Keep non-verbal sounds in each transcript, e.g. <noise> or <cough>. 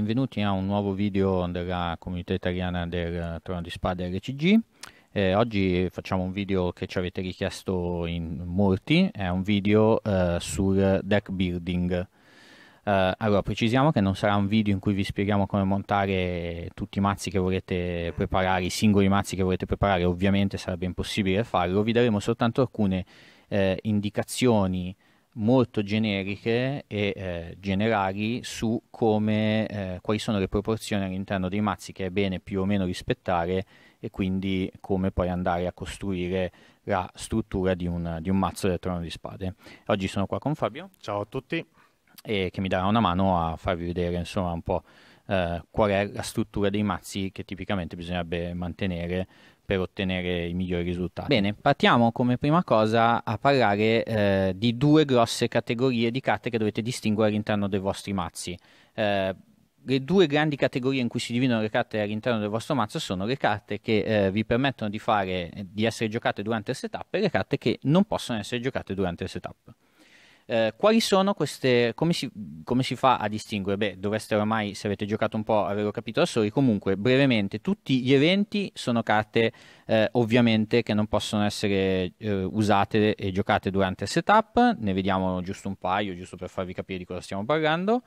benvenuti a un nuovo video della comunità italiana del Trono di Spada RCG. Eh, oggi facciamo un video che ci avete richiesto in molti, è un video eh, sul deck building. Eh, allora, precisiamo che non sarà un video in cui vi spieghiamo come montare tutti i mazzi che volete preparare, i singoli mazzi che volete preparare, ovviamente sarebbe impossibile farlo, vi daremo soltanto alcune eh, indicazioni molto generiche e eh, generali su come, eh, quali sono le proporzioni all'interno dei mazzi che è bene più o meno rispettare e quindi come poi andare a costruire la struttura di un, di un mazzo del trono di spade. Oggi sono qua con Fabio. Ciao a tutti. E che mi darà una mano a farvi vedere insomma un po' eh, qual è la struttura dei mazzi che tipicamente bisognerebbe mantenere per ottenere i migliori risultati. Bene, partiamo come prima cosa a parlare eh, di due grosse categorie di carte che dovete distinguere all'interno dei vostri mazzi. Eh, le due grandi categorie in cui si dividono le carte all'interno del vostro mazzo sono le carte che eh, vi permettono di, fare, di essere giocate durante il setup e le carte che non possono essere giocate durante il setup. Eh, quali sono queste, come si, come si, fa a distinguere? Beh, dovreste ormai, se avete giocato un po', averlo capito da soli, comunque brevemente, tutti gli eventi sono carte eh, ovviamente che non possono essere eh, usate e giocate durante il setup, ne vediamo giusto un paio, giusto per farvi capire di cosa stiamo parlando.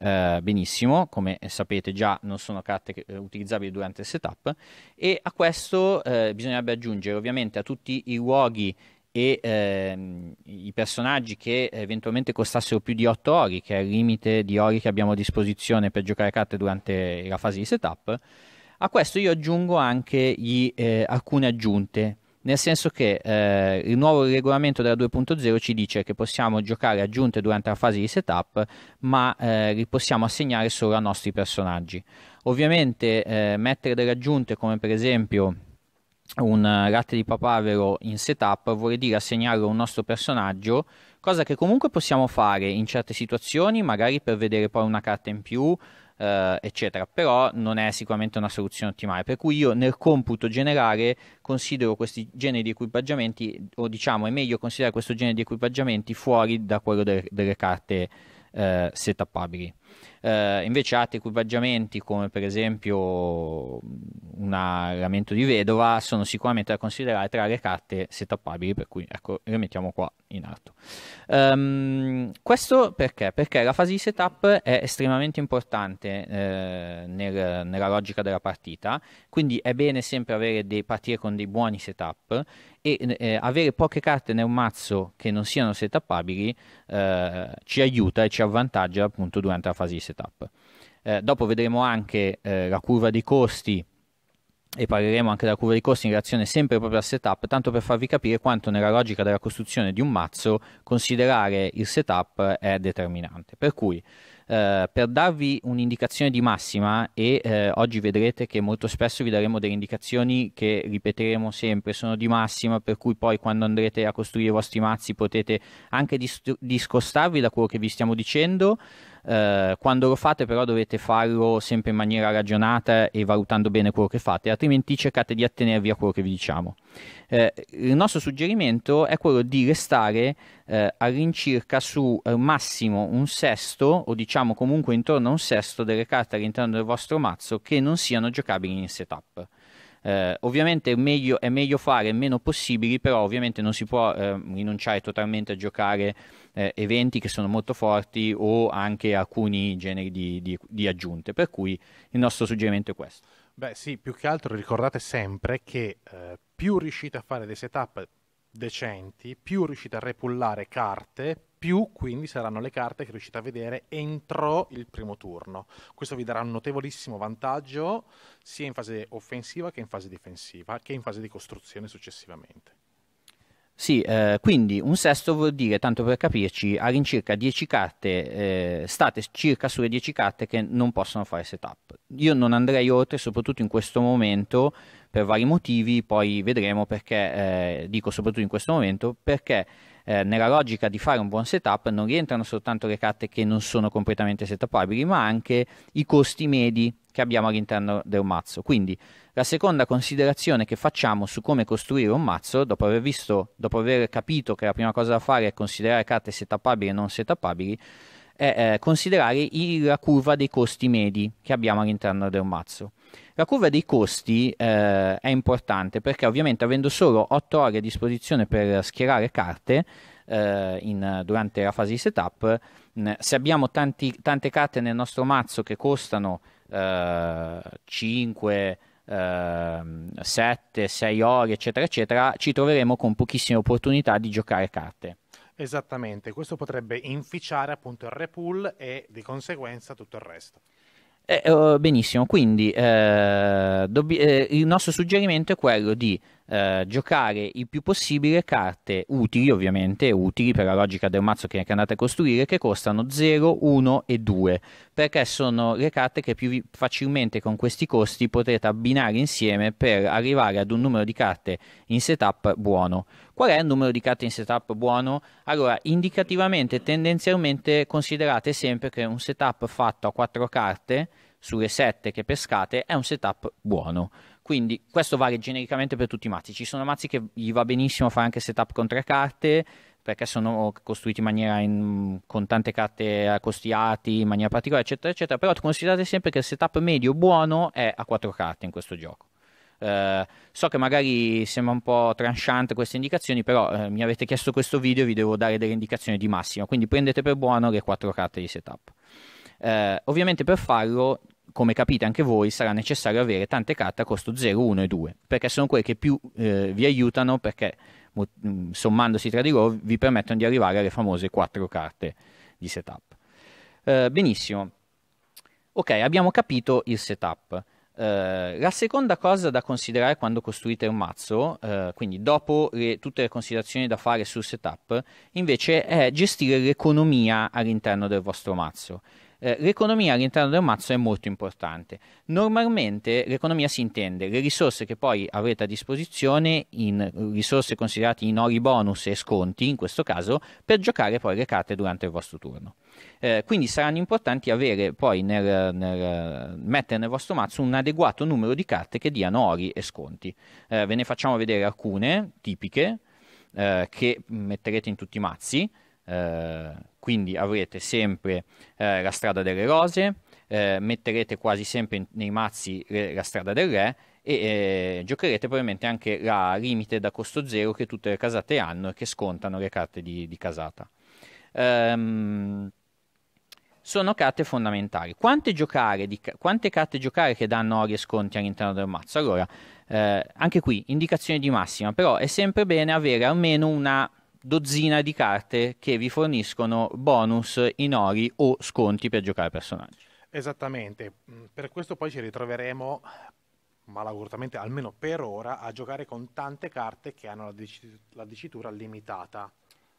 Uh, benissimo, come sapete già non sono carte che, uh, utilizzabili durante il setup e a questo uh, bisognerebbe aggiungere ovviamente a tutti i luoghi e ehm, i personaggi che eventualmente costassero più di 8 ori, che è il limite di ori che abbiamo a disposizione per giocare carte durante la fase di setup, a questo io aggiungo anche gli, eh, alcune aggiunte, nel senso che eh, il nuovo regolamento della 2.0 ci dice che possiamo giocare aggiunte durante la fase di setup, ma eh, li possiamo assegnare solo ai nostri personaggi. Ovviamente eh, mettere delle aggiunte come per esempio un latte eh, di papavero in setup vuole dire assegnarlo a un nostro personaggio, cosa che comunque possiamo fare in certe situazioni, magari per vedere poi una carta in più, eh, eccetera, però non è sicuramente una soluzione ottimale, per cui io nel computo generale considero questi generi di equipaggiamenti, o diciamo è meglio considerare questo genere di equipaggiamenti fuori da quello de- delle carte eh, setupabili. Eh, invece altri equipaggiamenti come per esempio un lamento di vedova sono sicuramente da considerare tra le carte setappabili, per cui ecco, le mettiamo qua in alto. Um, questo perché? Perché la fase di setup è estremamente importante eh, nel, nella logica della partita, quindi è bene sempre avere dei, partire con dei buoni setup e eh, avere poche carte nel mazzo che non siano setappabili eh, ci aiuta e ci avvantaggia appunto durante la fase fase di setup. Eh, dopo vedremo anche eh, la curva dei costi e parleremo anche della curva dei costi in relazione sempre proprio al setup, tanto per farvi capire quanto nella logica della costruzione di un mazzo considerare il setup è determinante. Per cui eh, per darvi un'indicazione di massima e eh, oggi vedrete che molto spesso vi daremo delle indicazioni che ripeteremo sempre, sono di massima, per cui poi quando andrete a costruire i vostri mazzi potete anche dis- discostarvi da quello che vi stiamo dicendo eh, quando lo fate però dovete farlo sempre in maniera ragionata e valutando bene quello che fate, altrimenti cercate di attenervi a quello che vi diciamo. Eh, il nostro suggerimento è quello di restare eh, all'incirca su eh, massimo un sesto o diciamo comunque intorno a un sesto delle carte all'interno del vostro mazzo che non siano giocabili in setup. Eh, ovviamente è meglio, è meglio, fare meno possibili, però ovviamente non si può eh, rinunciare totalmente a giocare eh, eventi che sono molto forti o anche alcuni generi di, di, di aggiunte. Per cui il nostro suggerimento è questo. Beh sì, più che altro ricordate sempre che eh, più riuscite a fare dei setup decenti, più riuscite a repullare carte, più quindi saranno le carte che riuscite a vedere entro il primo turno. Questo vi darà un notevolissimo vantaggio sia in fase offensiva che in fase difensiva, che in fase di costruzione successivamente. Sì, eh, quindi un sesto vuol dire, tanto per capirci, all'incirca 10 carte, eh, state circa sulle 10 carte che non possono fare setup. Io non andrei oltre, soprattutto in questo momento, per vari motivi, poi vedremo perché, eh, dico soprattutto in questo momento, perché eh, nella logica di fare un buon setup non rientrano soltanto le carte che non sono completamente setupabili, ma anche i costi medi che abbiamo all'interno del mazzo. Quindi la seconda considerazione che facciamo su come costruire un mazzo, dopo aver visto, dopo aver capito che la prima cosa da fare è considerare carte setappabili e non setappabili, è eh, considerare il, la curva dei costi medi che abbiamo all'interno del mazzo. La curva dei costi eh, è importante perché ovviamente avendo solo 8 ore a disposizione per schierare carte, eh, in, durante la fase di setup. Se abbiamo tanti, tante carte nel nostro mazzo che costano eh, 5, eh, 7, 6 ore, eccetera, eccetera, ci troveremo con pochissime opportunità di giocare carte. Esattamente, questo potrebbe inficiare appunto il repool e di conseguenza tutto il resto. Eh, oh, benissimo, quindi eh, dobb- eh, il nostro suggerimento è quello di eh, giocare il più possibile carte utili, ovviamente utili per la logica del mazzo che andate a costruire, che costano 0, 1 e 2, perché sono le carte che più facilmente con questi costi potete abbinare insieme per arrivare ad un numero di carte in setup buono. Qual è il numero di carte in setup buono? Allora, indicativamente, tendenzialmente considerate sempre che un setup fatto a 4 carte sulle 7 che pescate è un setup buono. Quindi questo vale genericamente per tutti i mazzi. Ci sono mazzi che gli va benissimo fare anche setup con tre carte perché sono costruiti in maniera in, con tante carte accostiati, in maniera particolare, eccetera, eccetera. Però considerate sempre che il setup medio buono è a quattro carte in questo gioco. Eh, so che magari sembra un po' tranciante queste indicazioni, però eh, mi avete chiesto questo video e vi devo dare delle indicazioni di massima, quindi prendete per buono le quattro carte di setup. Eh, ovviamente per farlo come capite anche voi, sarà necessario avere tante carte a costo 0, 1 e 2, perché sono quelle che più eh, vi aiutano, perché mm, sommandosi tra di loro vi permettono di arrivare alle famose 4 carte di setup. Eh, benissimo, ok, abbiamo capito il setup. Eh, la seconda cosa da considerare quando costruite un mazzo, eh, quindi dopo le, tutte le considerazioni da fare sul setup, invece è gestire l'economia all'interno del vostro mazzo eh, l'economia all'interno del mazzo è molto importante. Normalmente l'economia si intende le risorse che poi avrete a disposizione, in risorse considerate in ori bonus e sconti, in questo caso, per giocare poi le carte durante il vostro turno. Eh, quindi saranno importanti avere poi nel, nel, mettere nel vostro mazzo un adeguato numero di carte che diano ori e sconti. Eh, ve ne facciamo vedere alcune tipiche eh, che metterete in tutti i mazzi. Uh, quindi avrete sempre eh, la strada delle rose, eh, metterete quasi sempre in, nei mazzi re, eh, la strada del re e eh, giocherete probabilmente anche la limite da costo zero che tutte le casate hanno e che scontano le carte di, di casata. Um, sono carte fondamentali. Quante, giocare, di, quante, carte giocare che danno ori e sconti all'interno del mazzo? Allora, eh, anche qui indicazione di massima, però è sempre bene avere almeno una dozzina di carte che vi forniscono bonus in ori o sconti per giocare personaggi. Esattamente, mm, per questo poi ci ritroveremo malauguratamente almeno per ora a giocare con tante carte che hanno la, dec- la dicitura limitata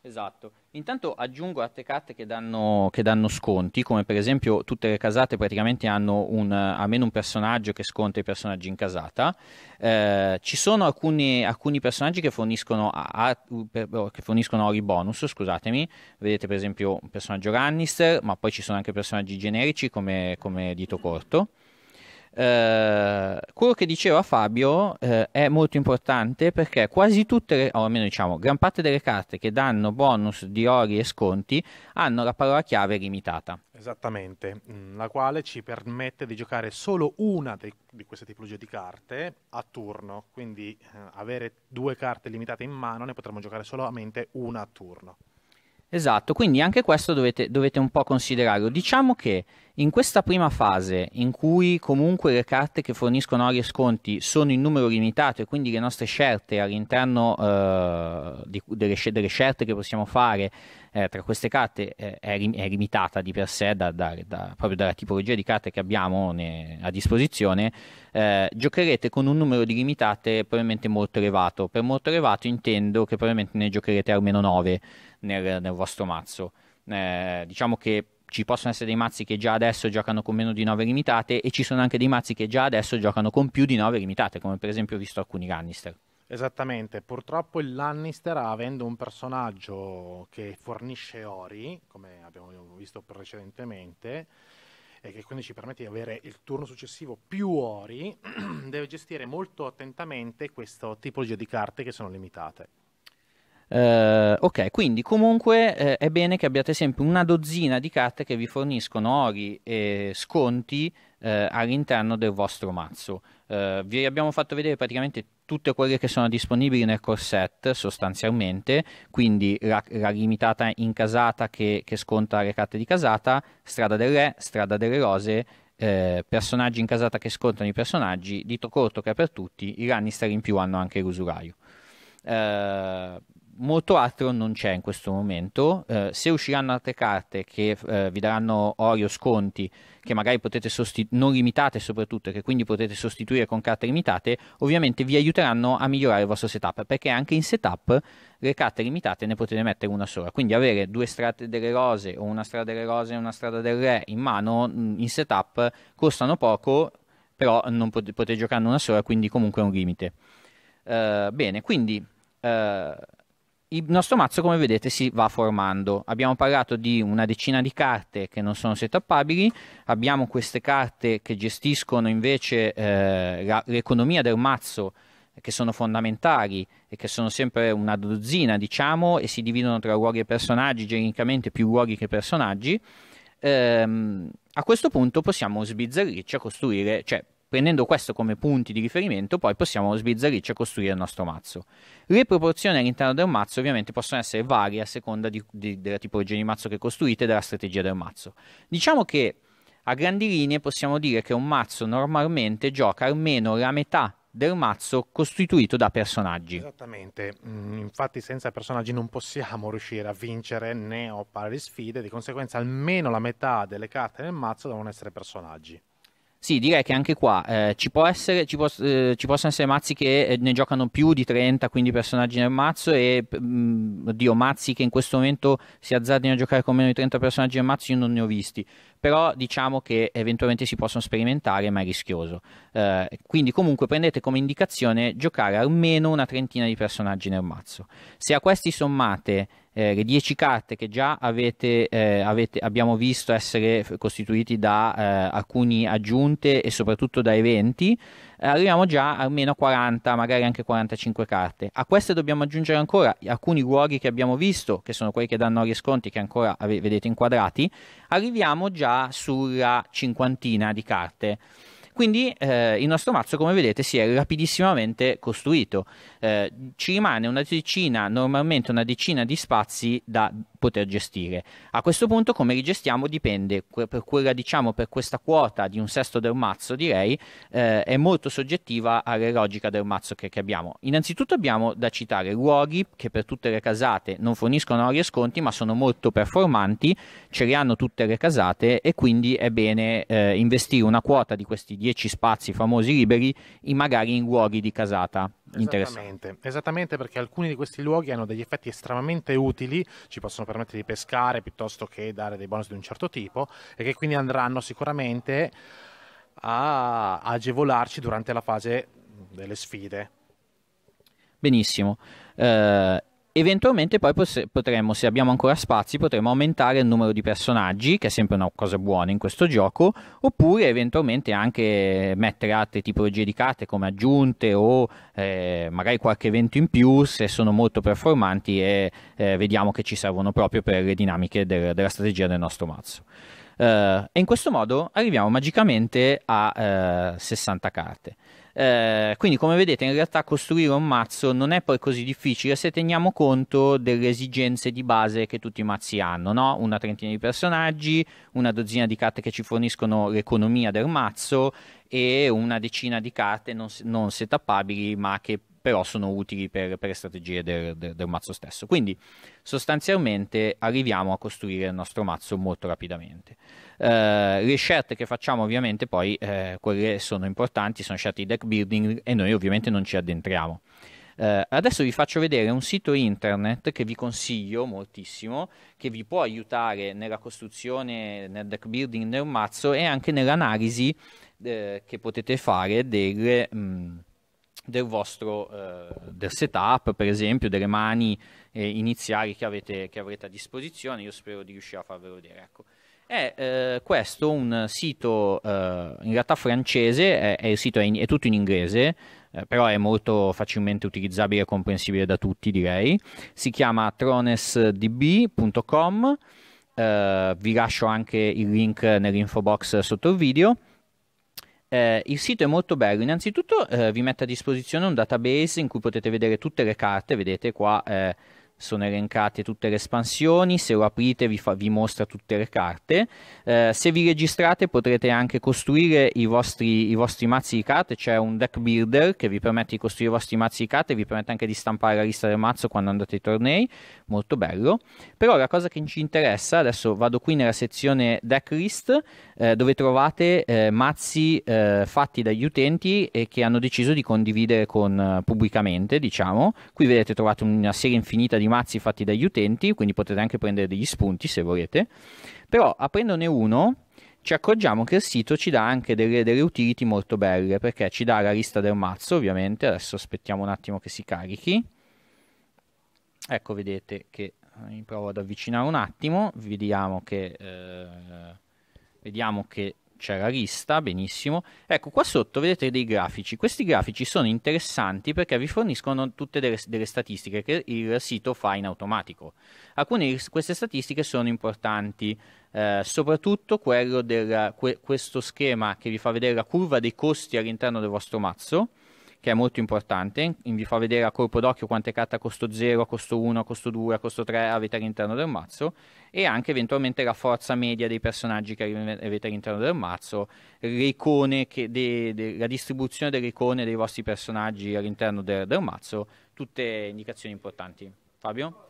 Esatto. Intanto aggiungo altre carte che danno, che danno, sconti, come per esempio tutte le casate praticamente hanno un, almeno un personaggio che sconta i personaggi in casata. Eh, ci sono alcuni, alcuni personaggi che forniscono, a, per, oh, che forniscono, ori bonus, scusatemi. Vedete per esempio un personaggio Rannister, ma poi ci sono anche personaggi generici come, come Dito Corto. Eh, quello che diceva Fabio eh, è molto importante perché quasi tutte, le, o almeno diciamo, gran parte delle carte che danno bonus, di ori e sconti hanno la parola chiave limitata. Esattamente, mm, la quale ci permette di giocare solo una de- di queste tipologie di carte a turno, quindi eh, avere due carte limitate in mano ne potremmo giocare solamente una a turno. Esatto, quindi anche questo dovete, dovete, un po' considerarlo. Diciamo che in questa prima fase, in cui comunque le carte che forniscono arie e sconti sono in numero limitato e quindi le nostre scelte all'interno eh, di, delle, delle, scelte che possiamo fare eh, tra queste carte eh, è, è, limitata di per sé da, da, da, proprio dalla tipologia di carte che abbiamo ne, a disposizione, eh, giocherete con un numero di limitate probabilmente molto elevato. Per molto elevato intendo che probabilmente ne giocherete almeno 9 nel, nel vostro mazzo. Eh, diciamo che ci possono essere dei mazzi che già adesso giocano con meno di 9 limitate e ci sono anche dei mazzi che già adesso giocano con più di 9 limitate, come per esempio ho visto alcuni Lannister. Esattamente, purtroppo il Lannister avendo un personaggio che fornisce ori, come abbiamo visto precedentemente, e che quindi ci permette di avere il turno successivo più ori, <clears throat> deve gestire molto attentamente questo tipo di carte che sono limitate. Uh, ok, quindi comunque eh, è bene che abbiate sempre una dozzina di carte che vi forniscono ori e sconti eh, all'interno del vostro mazzo. Uh, vi abbiamo fatto vedere praticamente tutte quelle che sono disponibili nel corset sostanzialmente, quindi la, la limitata in casata che, che, sconta le carte di casata, strada del re, strada delle rose, eh, personaggi in casata che scontano i personaggi, dito corto che è per tutti, i Lannister in più hanno anche l'usuraio. Uh, molto altro non c'è in questo momento. Eh, se usciranno altre carte che eh, vi daranno ori o sconti, che magari potete sostituire, non limitate soprattutto, e che quindi potete sostituire con carte limitate, ovviamente vi aiuteranno a migliorare il vostro setup, perché anche in setup le carte limitate ne potete mettere una sola. Quindi avere due strade delle rose o una strada delle rose e una strada del re in mano mm, in setup costano poco, però non pot- potete giocarne una sola, quindi comunque è un limite. Uh, bene, quindi... Uh, il nostro mazzo, come vedete, si va formando. Abbiamo parlato di una decina di carte che non sono setappabili, abbiamo queste carte che gestiscono invece eh, la, l'economia del mazzo, che sono fondamentali e che sono sempre una dozzina, diciamo, e si dividono tra ruoli e personaggi, genericamente più ruoli che personaggi. Ehm, a questo punto possiamo sbizzarrirci a costruire, cioè Prendendo questo come punti di riferimento, poi possiamo sbizzarrirci e costruire il nostro mazzo. Le proporzioni all'interno del mazzo ovviamente possono essere varie a seconda di, di, della tipologia di mazzo che costruite e della strategia del mazzo. Diciamo che a grandi linee possiamo dire che un mazzo normalmente gioca almeno la metà del mazzo costituito da personaggi. Esattamente, mm, infatti senza personaggi non possiamo riuscire a vincere né a oppare le sfide, di conseguenza almeno la metà delle carte nel mazzo devono essere personaggi. Sì, direi che anche qua eh, ci, essere, ci, può, eh, ci, possono essere mazzi che eh, ne giocano più di 30, quindi personaggi nel mazzo, e mh, mm, oddio, mazzi che in questo momento si azzardino a giocare con meno di 30 personaggi nel mazzo, io non ne ho visti. Però diciamo che eventualmente si possono sperimentare, ma è rischioso. Eh, quindi comunque prendete come indicazione giocare almeno una trentina di personaggi nel mazzo. Se a questi sommate eh, 10 carte che già avete, eh, avete, abbiamo visto essere costituiti da eh, alcune aggiunte e soprattutto da eventi, eh, arriviamo già a almeno 40, magari anche 45 carte. A queste dobbiamo aggiungere ancora alcuni ruoli che abbiamo visto, che sono quelli che danno gli sconti, che ancora vedete inquadrati, arriviamo già sulla cinquantina di carte. Quindi eh, il nostro mazzo, come vedete, si è rapidissimamente costruito. Eh, ci rimane una decina, normalmente una decina di spazi da poter gestire. A questo punto come li gestiamo dipende, per, quella, diciamo, per questa quota di un sesto del mazzo direi, eh, è molto soggettiva alla logica del mazzo che, che, abbiamo. Innanzitutto abbiamo da citare luoghi che per tutte le casate non forniscono ori e sconti ma sono molto performanti, ce li hanno tutte le casate e quindi è bene eh, investire una quota di questi 10 spazi famosi liberi, in magari in luoghi di casata. Esattamente, esattamente perché alcuni di questi luoghi hanno degli effetti estremamente utili, ci possono permettere di pescare piuttosto che dare dei bonus di un certo tipo e che quindi andranno sicuramente a agevolarci durante la fase delle sfide. Benissimo. Eh, Eventualmente poi potremmo, se abbiamo ancora spazi, potremmo aumentare il numero di personaggi, che è sempre una cosa buona in questo gioco, oppure eventualmente anche mettere altre tipologie di carte come aggiunte o eh, magari qualche evento in più se sono molto performanti e eh, vediamo che ci servono proprio per le dinamiche del, della strategia del nostro mazzo. Uh, e in questo modo arriviamo magicamente a uh, eh, 60 carte. Eh, quindi come vedete in realtà costruire un mazzo non è poi così difficile se teniamo conto delle esigenze di base che tutti i mazzi hanno, no? una trentina di personaggi, una dozzina di carte che ci forniscono l'economia del mazzo e una decina di carte non, non setappabili ma che però sono utili per, per le strategie del, del, del, mazzo stesso. Quindi sostanzialmente arriviamo a costruire il nostro mazzo molto rapidamente. Eh, le scelte che facciamo ovviamente poi, eh, quelle sono importanti, sono scelte di deck building e noi ovviamente non ci addentriamo. Eh, adesso vi faccio vedere un sito internet che vi consiglio moltissimo, che vi può aiutare nella costruzione, nel deck building del mazzo e anche nell'analisi eh, che potete fare delle... Mh, mm, del vostro eh, del setup, per esempio, delle mani eh, iniziali che, avete, che, avrete a disposizione. Io spero di riuscire a farvelo vedere. Ecco. È eh, questo un sito eh, in realtà francese, è, è il sito è, in, è, tutto in inglese, eh, però è molto facilmente utilizzabile e comprensibile da tutti, direi. Si chiama tronesdb.com. Eh, vi lascio anche il link nell'info box sotto il video. Eh, il sito è molto bello, innanzitutto eh, vi mette a disposizione un database in cui potete vedere tutte le carte, vedete qua eh, sono elencate tutte le espansioni, se lo aprite vi, fa, vi mostra tutte le carte, eh, se vi registrate potrete anche costruire i vostri, i vostri mazzi di carte, c'è un deck builder che vi permette di costruire i vostri mazzi di carte, vi permette anche di stampare la lista del mazzo quando andate ai tornei, molto bello, però la cosa che ci interessa, adesso vado qui nella sezione deck list eh, dove trovate eh, mazzi eh, fatti dagli utenti e che hanno deciso di condividere con, eh, pubblicamente, diciamo, qui vedete trovate una serie infinita di mazzi fatti dagli utenti, quindi potete anche prendere degli spunti se volete, però aprendone uno ci accorgiamo che il sito ci dà anche delle, delle utility molto belle, perché ci dà la lista del mazzo ovviamente, adesso aspettiamo un attimo che si carichi, ecco vedete che eh, mi provo ad avvicinare un attimo, vediamo che, eh, vediamo che c'è la lista, benissimo. Ecco, qua sotto vedete dei grafici. Questi grafici sono interessanti perché vi forniscono tutte delle, delle statistiche che il sito fa in automatico. Alcune di queste statistiche sono importanti, eh, soprattutto del, que, questo schema che vi fa vedere la curva dei costi all'interno del vostro mazzo che è molto importante, vi fa vedere a colpo d'occhio quante carte a costo 0, a costo 1, a costo 2, a costo 3 avete all'interno del mazzo e anche eventualmente la forza media dei personaggi che avete all'interno del mazzo, che, de, de, la distribuzione delle icone dei vostri personaggi all'interno de, del mazzo, tutte indicazioni importanti. Fabio?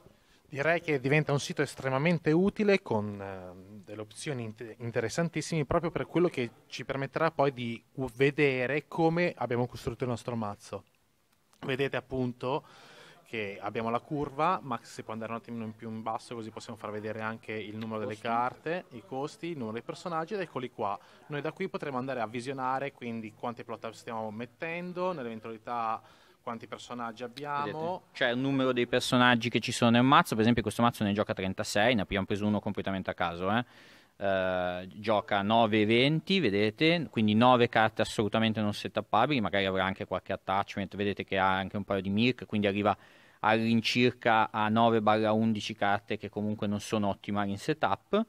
Direi che diventa un sito estremamente utile con ehm, delle opzioni interessantissime proprio per quello che ci permetterà poi di vedere come abbiamo costruito il nostro mazzo. Vedete appunto che abbiamo la curva, ma si può andare un attimo in più in basso così possiamo far vedere anche il numero delle carte, i costi, il numero dei personaggi ed eccoli qua. Noi da qui potremo andare a visionare quindi quante plot stiamo mettendo, nell'eventualità quanti personaggi abbiamo. Cioè il numero dei personaggi che ci sono nel mazzo, per esempio questo mazzo ne gioca 36, ne abbiamo preso uno completamente a caso, eh. Uh, gioca 9 eventi, vedete, quindi 9 carte assolutamente non settappabili, magari avrà anche qualche attachment, vedete che ha anche un paio di mirk, quindi arriva all'incirca a 9-11 carte che comunque non sono ottimali in setup.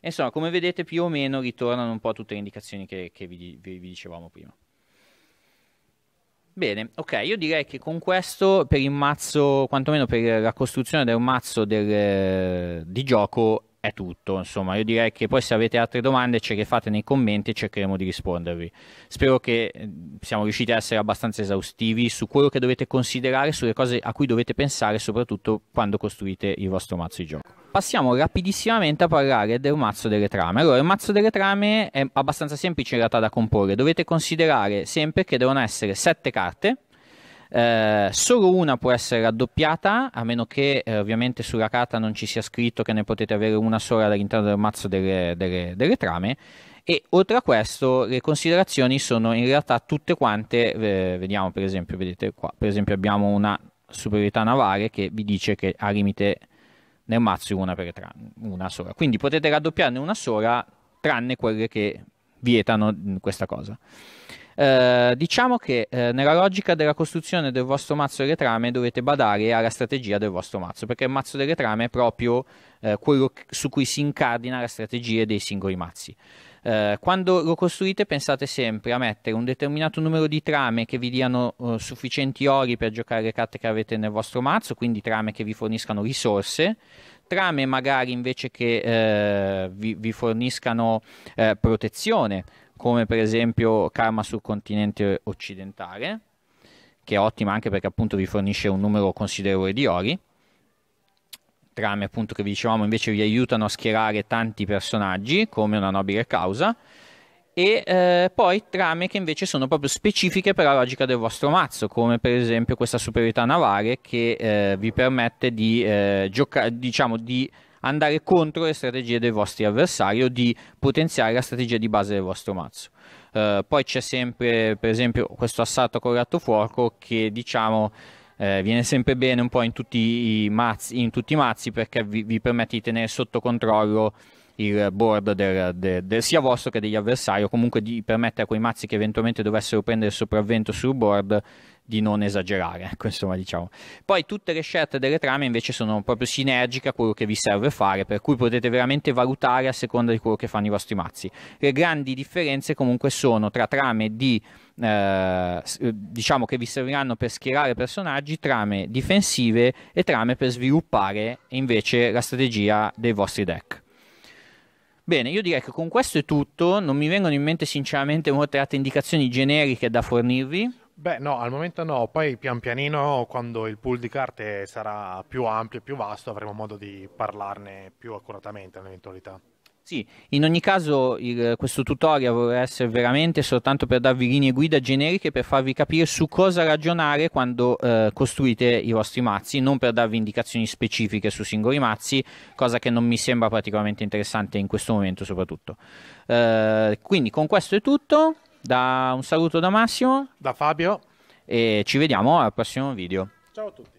insomma, come vedete, più o meno ritornano un po' tutte le indicazioni che, che vi, vi, vi dicevamo prima. Bene, ok, io direi che con questo per il mazzo, quantomeno per la costruzione del mazzo del, eh, di gioco, è tutto. Insomma, io direi che poi se avete altre domande ce le fate nei commenti e cercheremo di rispondervi. Spero che eh, siamo riusciti a essere abbastanza esaustivi su quello che dovete considerare, sulle cose a cui dovete pensare, soprattutto quando costruite il vostro mazzo di gioco. Passiamo rapidissimamente a parlare del mazzo delle trame. Allora, il mazzo delle trame è abbastanza semplice in realtà da comporre. Dovete considerare sempre che devono essere 7 carte eh, solo una può essere raddoppiata, a meno che eh, ovviamente sulla carta non ci sia scritto che ne potete avere una sola all'interno del mazzo delle, delle, delle trame. E oltre a questo, le considerazioni sono in realtà tutte quante. Eh, vediamo per esempio, vedete qua, per esempio abbiamo una superiorità navale che vi dice che ha limite nel mazzo una, per tra- una sola. Quindi potete raddoppiarne una sola, tranne quelle che vietano mm, questa cosa. Eh, diciamo che eh, nella logica della costruzione del vostro mazzo delle trame dovete badare alla strategia del vostro mazzo, perché il mazzo delle trame è proprio eh, quello su cui si incardina la strategia dei singoli mazzi. Eh, quando lo costruite pensate sempre a mettere un determinato numero di trame che vi diano eh, sufficienti ori per giocare le carte che avete nel vostro mazzo, quindi trame che vi forniscano risorse, trame magari invece che vi, vi, forniscano protezione come per esempio Karma sul continente occidentale, che è ottima anche perché appunto vi fornisce un numero considerevole di ori. Trame appunto che vi dicevamo invece vi aiutano a schierare tanti personaggi come una nobile causa e eh, poi trame che invece sono proprio specifiche per la logica del vostro mazzo, come per esempio questa superiorità navale che eh, vi permette di eh, giocare, diciamo, di andare contro le strategie dei vostri avversari o di potenziare la strategia di base del vostro mazzo. Uh, poi c'è sempre, per esempio, questo assalto con ratto fuoco che diciamo eh, viene sempre bene un po' in tutti i mazzi, tutti i mazzi perché vi, vi, permette di tenere sotto controllo il board del, del, del, sia vostro che degli avversari o comunque di permettere a quei mazzi che eventualmente dovessero prendere sopravvento sul board di non esagerare, ecco, <laughs> insomma, diciamo. Poi tutte le scelte delle trame invece sono proprio sinergiche a quello che vi serve fare, per cui potete veramente valutare a seconda di quello che fanno i vostri mazzi. Le grandi differenze comunque sono tra trame di eh, eh diciamo che vi serviranno per schierare personaggi, trame difensive e trame per sviluppare invece la strategia dei vostri deck. Bene, io direi che con questo è tutto, non mi vengono in mente sinceramente molte altre indicazioni generiche da fornirvi. Beh, no, al momento no, poi pian pianino quando il pool di carte sarà più ampio e più vasto avremo modo di parlarne più accuratamente nell'eventualità. Sì, in ogni caso il, questo tutorial vorrà essere veramente soltanto per darvi linee guida generiche per farvi capire su cosa ragionare quando eh, costruite i vostri mazzi, non per darvi indicazioni specifiche su singoli mazzi, cosa che non mi sembra particolarmente interessante in questo momento soprattutto. Eh, quindi con questo è tutto. Da un saluto da Massimo, da Fabio e ci vediamo al prossimo video. Ciao a tutti.